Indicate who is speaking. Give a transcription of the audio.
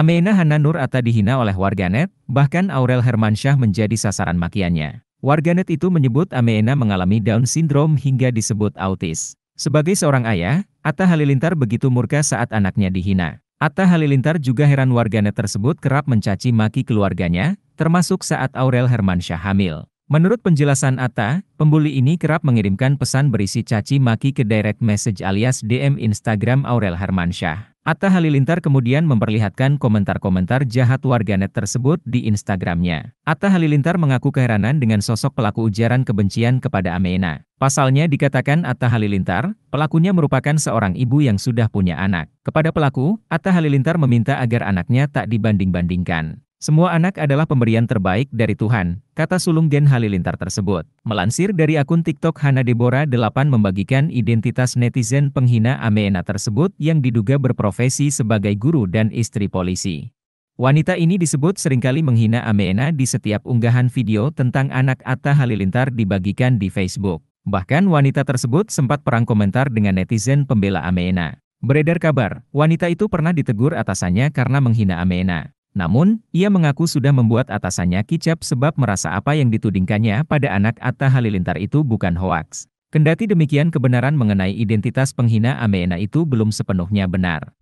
Speaker 1: Ameena Hananur Atta dihina oleh warganet, bahkan Aurel Hermansyah menjadi sasaran makiannya. Warganet itu menyebut Ameena mengalami Down syndrome hingga disebut autis. Sebagai seorang ayah, Atta Halilintar begitu murka saat anaknya dihina. Atta Halilintar juga heran warganet tersebut kerap mencaci maki keluarganya, termasuk saat Aurel Hermansyah hamil. Menurut penjelasan Atta, pembuli ini kerap mengirimkan pesan berisi caci maki ke direct message alias DM Instagram Aurel Hermansyah. Atta Halilintar kemudian memperlihatkan komentar-komentar jahat warganet tersebut di Instagramnya. Atta Halilintar mengaku keheranan dengan sosok pelaku ujaran kebencian kepada Amena. Pasalnya dikatakan Atta Halilintar, pelakunya merupakan seorang ibu yang sudah punya anak. Kepada pelaku, Atta Halilintar meminta agar anaknya tak dibanding-bandingkan. Semua anak adalah pemberian terbaik dari Tuhan, kata sulung Gen Halilintar tersebut. Melansir dari akun TikTok Hana Debora 8 membagikan identitas netizen penghina Ameena tersebut yang diduga berprofesi sebagai guru dan istri polisi. Wanita ini disebut seringkali menghina Ameena di setiap unggahan video tentang anak Atta Halilintar dibagikan di Facebook. Bahkan wanita tersebut sempat perang komentar dengan netizen pembela Ameena. Beredar kabar, wanita itu pernah ditegur atasannya karena menghina Ameena. Namun, ia mengaku sudah membuat atasannya kicap sebab merasa apa yang ditudingkannya pada anak Atta Halilintar itu bukan hoaks. Kendati demikian kebenaran mengenai identitas penghina Ameena itu belum sepenuhnya benar.